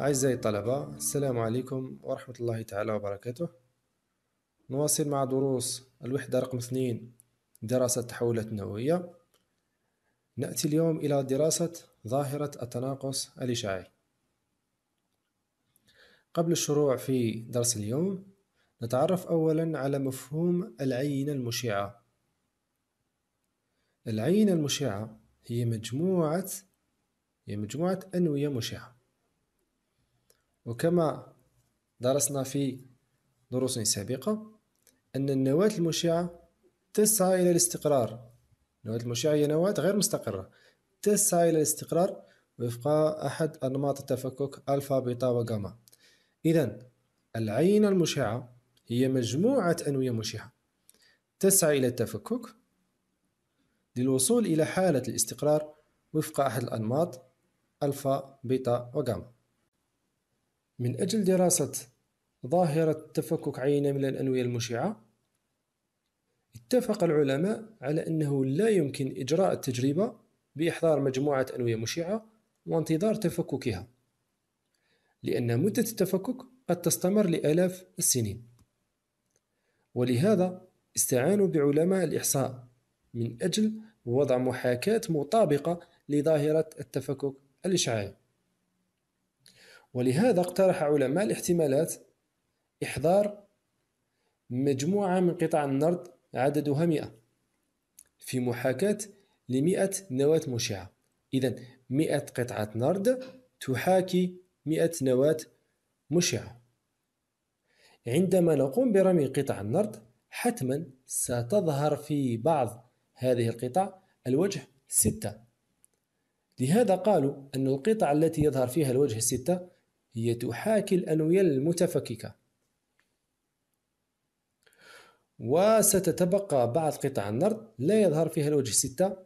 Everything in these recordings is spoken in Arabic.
أعزائي الطلبة السلام عليكم ورحمة الله تعالى وبركاته نواصل مع دروس الوحدة رقم اثنين دراسة التحولات النووية نأتي اليوم إلى دراسة ظاهرة التناقص الإشعاعي قبل الشروع في درس اليوم نتعرف أولا على مفهوم العينة المشعة العينة المشعة هي مجموعة هي مجموعة أنوية مشعة وكما درسنا في دروس سابقة أن النواة المشعة تسعى إلى الاستقرار النواة المشعة هي نواة غير مستقرة تسعى إلى الاستقرار وفق أحد أنماط التفكك ألفا بيتا وغاما إذا العينة المشعة هي مجموعة أنوية مشعة تسعى إلى التفكك للوصول إلى حالة الاستقرار وفق أحد الأنماط ألفا بيتا وغاما من أجل دراسة ظاهرة تفكك عينة من الأنوية المشعة اتفق العلماء على أنه لا يمكن إجراء التجربة بإحضار مجموعة أنوية مشعة وانتظار تفككها لأن مدة التفكك قد تستمر لآلاف السنين ولهذا استعانوا بعلماء الإحصاء من أجل وضع محاكاة مطابقة لظاهرة التفكك الإشعاعي ولهذا اقترح علماء الاحتمالات إحضار مجموعة من قطع النرد عددها 100 في محاكاة لمئة نواة مشعة إذا مئة قطعة نرد تحاكي مئة نواة مشعة عندما نقوم برمي قطع النرد حتما ستظهر في بعض هذه القطع الوجه ستة لهذا قالوا أن القطع التي يظهر فيها الوجه الستة هي تحاكي الأنوية المتفككة وستتبقى بعض قطع النرد لا يظهر فيها الوجه 6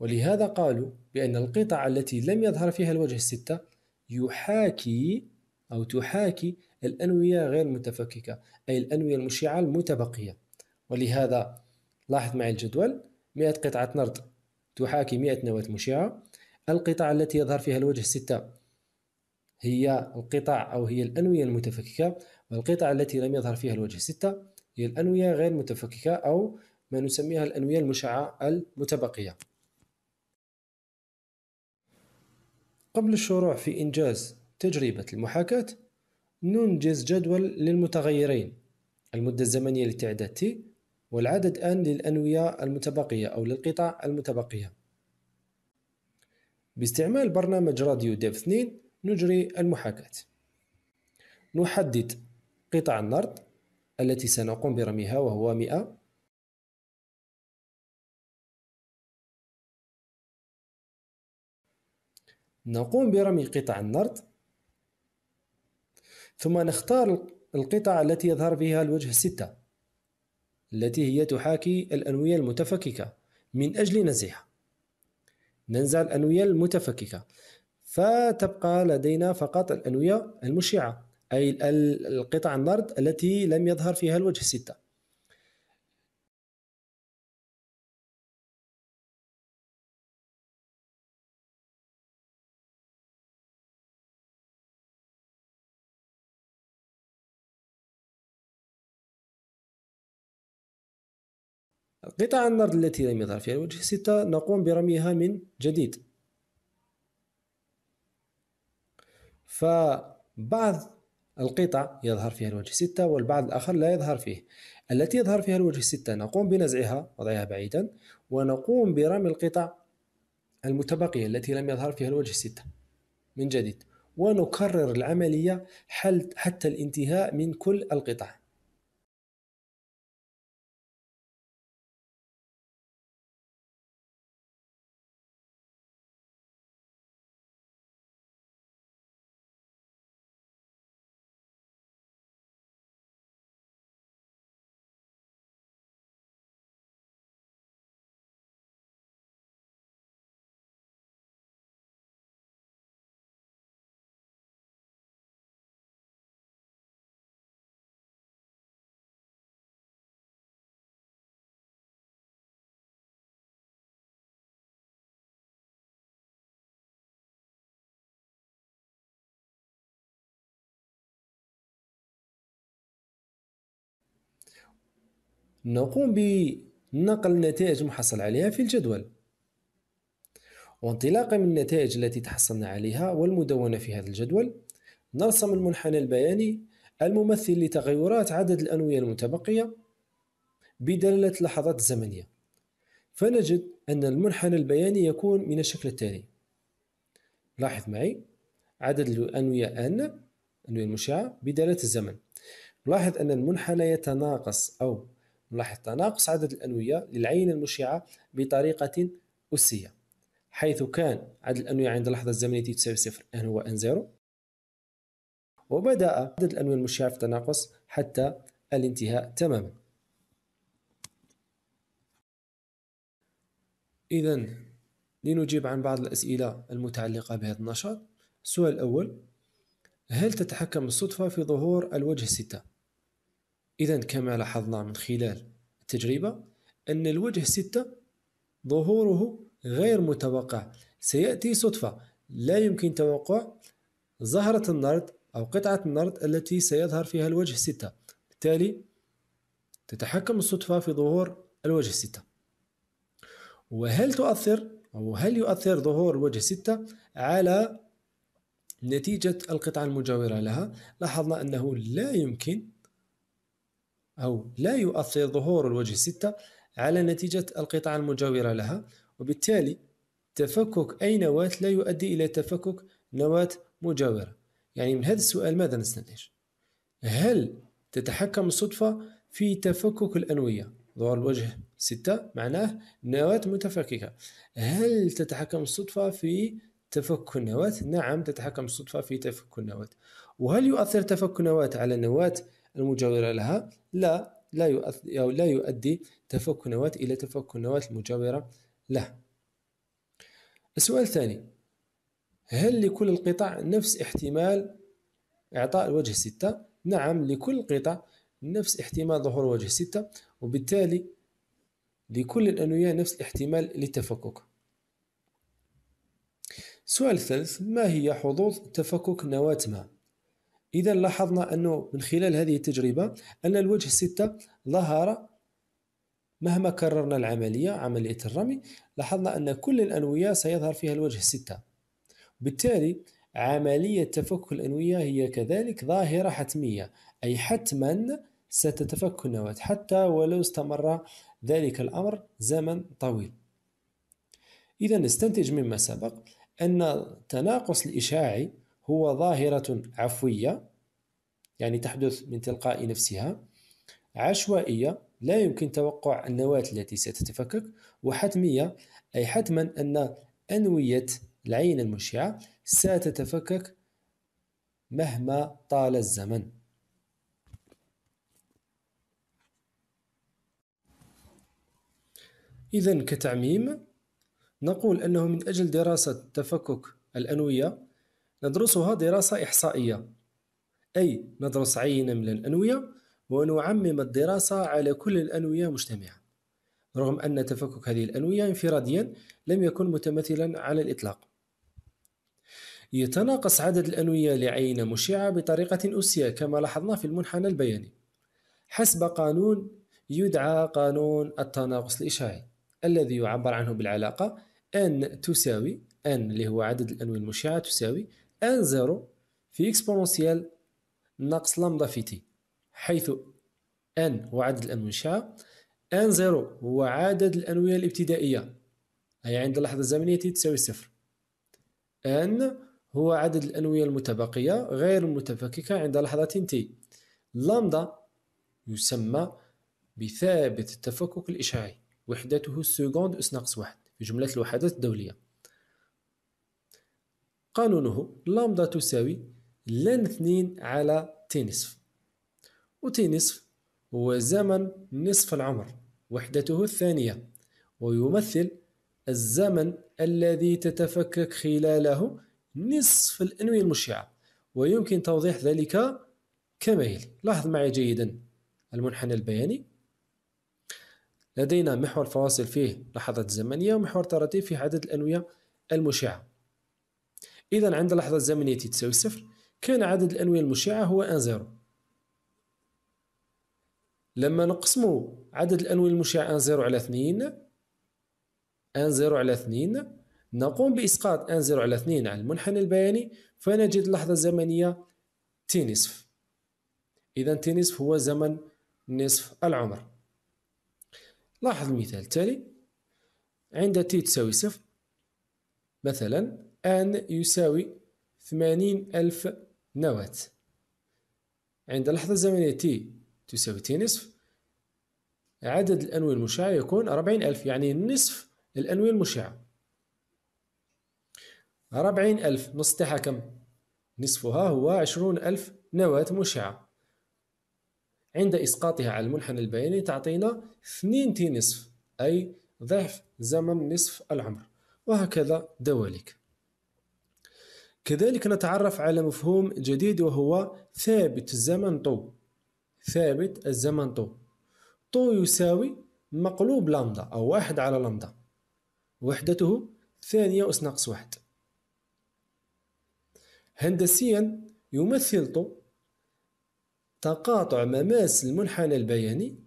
ولهذا قالوا بأن القطع التي لم يظهر فيها الوجه 6 يحاكي أو تحاكي الأنوية غير المتفككة أي الأنوية المشعة المتبقية ولهذا لاحظ معي الجدول 100 قطعة نرد تحاكي 100 نواة مشعة القطع التي يظهر فيها الوجه 6 هي القطع أو هي الأنوية المتفككة والقطع التي لم يظهر فيها الوجه 6 هي الأنوية غير المتفككه أو ما نسميها الأنوية المشعة المتبقية قبل الشروع في إنجاز تجربة المحاكاة ننجز جدول للمتغيرين المدة الزمنية لتعداد T والعدد ان للأنوية المتبقية أو للقطع المتبقية باستعمال برنامج راديو ديف 2 نجري المحاكاة نحدد قطع النرد التي سنقوم برميها وهو 100 نقوم برمي قطع النرد ثم نختار القطع التي يظهر فيها الوجه 6 التي هي تحاكي الأنوية المتفككة من أجل نزعها ننزع الأنوية المتفككة فتبقى لدينا فقط الألوية المشعة أي القطع النرد التي لم يظهر فيها الوجه الستة قطع النرد التي لم يظهر فيها الوجه 6 نقوم برميها من جديد فبعض القطع يظهر فيها الوجه 6 والبعض الآخر لا يظهر فيه التي يظهر فيها الوجه 6 نقوم بنزعها وضعها بعيدا ونقوم برمي القطع المتبقية التي لم يظهر فيها الوجه 6 من جديد ونكرر العملية حتى الانتهاء من كل القطع نقوم بنقل النتائج المحصل عليها في الجدول وانطلاقا من النتائج التي تحصلنا عليها والمدونة في هذا الجدول نرسم المنحنى البياني الممثل لتغيرات عدد الأنوية المتبقية بدلالة اللحظات الزمنية فنجد أن المنحنى البياني يكون من الشكل التالي لاحظ معي عدد الأنوية أن الأنوية المشعة بدلالة الزمن لاحظ أن المنحنى يتناقص أو نلاحظ تناقص عدد الأنوية للعينة المشعة بطريقة أسية حيث كان عدد الأنوية عند اللحظة الزمنية تساوي صفر n هو n زيرو وبدأ عدد الأنوية المشعة في التناقص حتى الانتهاء تماما إذا لنجيب عن بعض الأسئلة المتعلقة بهذا النشاط السؤال الأول هل تتحكم الصدفة في ظهور الوجه 6؟ إذا كما لاحظنا من خلال التجربة أن الوجه ستة ظهوره غير متوقع سيأتي صدفة لا يمكن توقع زهرة النرد أو قطعة النرد التي سيظهر فيها الوجه ستة بالتالي تتحكم الصدفة في ظهور الوجه ستة وهل تؤثر أو هل يؤثر ظهور الوجه ستة على نتيجة القطعة المجاورة لها لاحظنا أنه لا يمكن أو لا يؤثر ظهور الوجه 6 على نتيجة القطع المجاورة لها وبالتالي تفكك أي نواة لا يؤدي إلى تفكك نواة مجاورة يعني من هذا السؤال ماذا نستنتج؟ هل تتحكم الصدفة في تفكك الأنوية ظهور الوجه ستة معناه نواة متفككة هل تتحكم الصدفة في تفك النواة؟ نعم تتحكم الصدفة في تفك النواة وهل يؤثر تفك النواة على نواة المجاورة لها لا لا يؤدي أو لا يؤدي تفك نواة إلى تفك نواة المجاورة له السؤال الثاني هل لكل القطع نفس احتمال إعطاء الوجه ستة؟ نعم لكل قطع نفس احتمال ظهور وجه ستة وبالتالي لكل الأنوية نفس الاحتمال للتفكك السؤال الثالث ما هي حظوظ تفكك نواة ما؟ إذا لاحظنا أنه من خلال هذه التجربة أن الوجه 6 ظهر مهما كررنا العملية عملية الرمي لاحظنا أن كل الأنوية سيظهر فيها الوجه 6 بالتالي عملية تفك الأنوية هي كذلك ظاهرة حتمية أي حتما ستتفك النواة حتى ولو استمر ذلك الأمر زمن طويل إذا نستنتج مما سبق أن التناقص الإشعاعي هو ظاهرة عفوية يعني تحدث من تلقاء نفسها عشوائية لا يمكن توقع النواة التي ستتفكك وحتمية أي حتما أن أنوية العين المشعة ستتفكك مهما طال الزمن إذا كتعميم نقول أنه من أجل دراسة تفكك الأنوية ندرسها دراسة إحصائية أي ندرس عينة من الأنوية ونعمم الدراسة على كل الأنوية مجتمعة رغم أن تفكك هذه الأنوية انفراديا لم يكن متمثلا على الإطلاق يتناقص عدد الأنوية لعينة مشعة بطريقة أسية كما لاحظنا في المنحنى البياني حسب قانون يدعى قانون التناقص الإشعاعي الذي يعبر عنه بالعلاقة n تساوي n اللي هو عدد الأنوية المشعة تساوي ان زيرو في اكسبونونسيال ناقص لامدا في تي حيث ان هو عدد الانشاء ان زيرو هو عدد الانويه الابتدائيه اي عند اللحظه الزمنيه تي تساوي صفر ان هو عدد الانويه المتبقيه غير المتفككه عند لحظه تي لامدا يسمى بثابت التفكك الاشعاعي وحدته السكوند اس ناقص واحد في جمله الوحدات الدوليه قانونه لامدا تساوي لن اثنين على تي نصف وتي نصف هو زمن نصف العمر وحدته الثانية ويمثل الزمن الذي تتفكك خلاله نصف الأنوية المشعة ويمكن توضيح ذلك كما يلي لاحظ معي جيدا المنحنى البياني لدينا محور فواصل فيه لحظات زمنية ومحور تراتيب فيه عدد الأنوية المشعة إذا عند لحظة زمنية تساوي صفر كان عدد الأنوية المشعة هو أن زيرو لما نقسمو عدد الأنوية المشعة أن زيرو على اثنين أن زيرو على اثنين نقوم بإسقاط أن زيرو على اثنين على المنحنى البياني فنجد اللحظة الزمنية تي نصف إذا تي نصف هو زمن نصف العمر لاحظ المثال التالي عند تي تساوي صفر مثلا آن يساوي ثمانين ألف نواة عند لحظة زمنية تي تساوي تي نصف عدد الأنوية المشعة يكون أربعين ألف يعني نصف الأنوية المشعة أربعين ألف نسطحها كم؟ نصفها هو عشرون ألف نواة مشعة عند إسقاطها على المنحنى البياني تعطينا اثنين تي نصف أي ضعف زمن نصف العمر وهكذا دواليك كذلك نتعرف على مفهوم جديد وهو ثابت الزمن طو ثابت الزمن طو طو يساوي مقلوب لامدا أو واحد على لامدا وحدته ثانية أس ناقص واحد هندسيا يمثل طو تقاطع مماس المنحنى البياني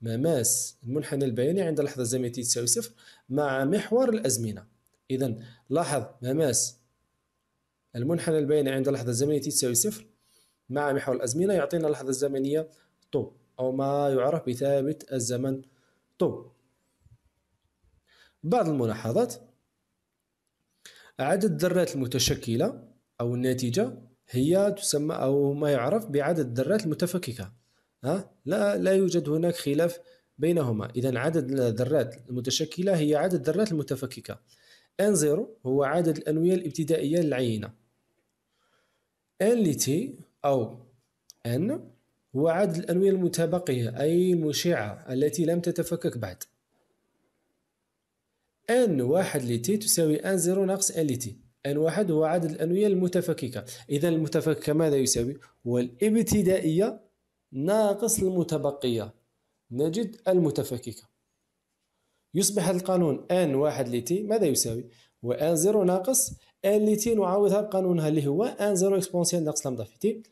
مماس المنحنى البياني عند لحظة زمنية تساوي صفر مع محور الأزمنة إذا لاحظ مماس المنحنى البيني عند اللحظة الزمنية تساوي صفر مع محور الأزمنة يعطينا اللحظة الزمنية طو أو ما يعرف بثابت الزمن طو بعض الملاحظات عدد الذرات المتشكلة أو الناتجة هي تسمى أو ما يعرف بعدد الذرات المتفككة ها؟ لا لا يوجد هناك خلاف بينهما إذا عدد الذرات المتشكلة هي عدد الذرات المتفككة ان زيرو هو عدد الأنوية الابتدائية للعينة ان لتي أو ان هو عدد الأنوية المتبقية أي المشعة التي لم تتفكك بعد ان واحد لتي تساوي ان زيرو ناقص ان لتي ان واحد هو عدد الأنوية المتفككة إذا المتفككة ماذا يساوي؟ هو الابتدائية ناقص المتبقية نجد المتفككة يصبح هذا القانون ان واحد لتي ماذا يساوي هو ان زيرو ناقص ان لتي نعوضها بقانونها اللي هو ان زيرو اكسبونسيال ناقص لامدا في تي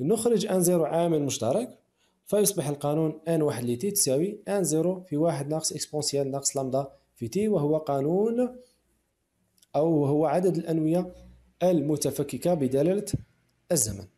نخرج ان زيرو عامل مشترك فيصبح القانون ان واحد لتي تساوي ان زيرو في واحد ناقص اكسبونسيال ناقص لامدا في تي وهو قانون أو هو عدد الأنوية المتفككة بدلالة الزمن